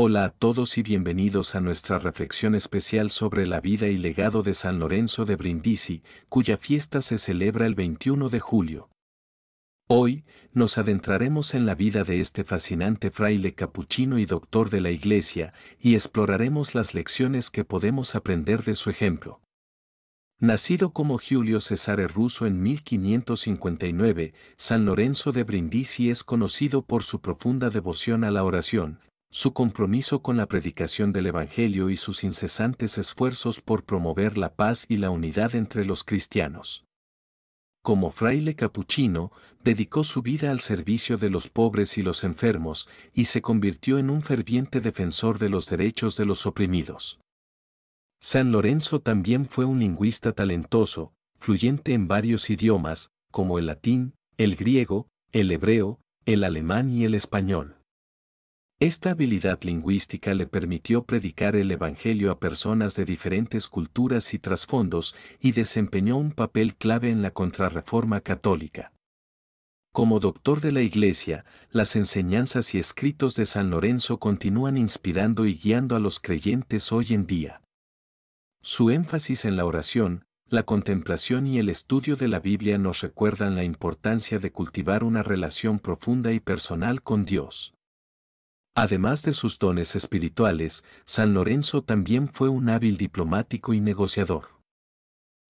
Hola a todos y bienvenidos a nuestra reflexión especial sobre la vida y legado de San Lorenzo de Brindisi, cuya fiesta se celebra el 21 de julio. Hoy, nos adentraremos en la vida de este fascinante fraile capuchino y doctor de la Iglesia, y exploraremos las lecciones que podemos aprender de su ejemplo. Nacido como Julio Cesare Russo en 1559, San Lorenzo de Brindisi es conocido por su profunda devoción a la oración, su compromiso con la predicación del Evangelio y sus incesantes esfuerzos por promover la paz y la unidad entre los cristianos. Como fraile capuchino, dedicó su vida al servicio de los pobres y los enfermos y se convirtió en un ferviente defensor de los derechos de los oprimidos. San Lorenzo también fue un lingüista talentoso, fluyente en varios idiomas, como el latín, el griego, el hebreo, el alemán y el español. Esta habilidad lingüística le permitió predicar el Evangelio a personas de diferentes culturas y trasfondos y desempeñó un papel clave en la contrarreforma católica. Como doctor de la Iglesia, las enseñanzas y escritos de San Lorenzo continúan inspirando y guiando a los creyentes hoy en día. Su énfasis en la oración, la contemplación y el estudio de la Biblia nos recuerdan la importancia de cultivar una relación profunda y personal con Dios. Además de sus dones espirituales, San Lorenzo también fue un hábil diplomático y negociador.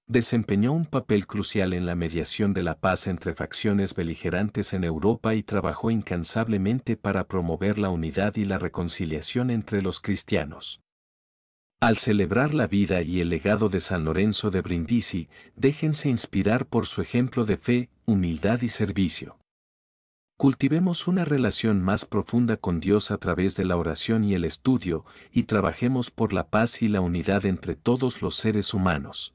Desempeñó un papel crucial en la mediación de la paz entre facciones beligerantes en Europa y trabajó incansablemente para promover la unidad y la reconciliación entre los cristianos. Al celebrar la vida y el legado de San Lorenzo de Brindisi, déjense inspirar por su ejemplo de fe, humildad y servicio. Cultivemos una relación más profunda con Dios a través de la oración y el estudio, y trabajemos por la paz y la unidad entre todos los seres humanos.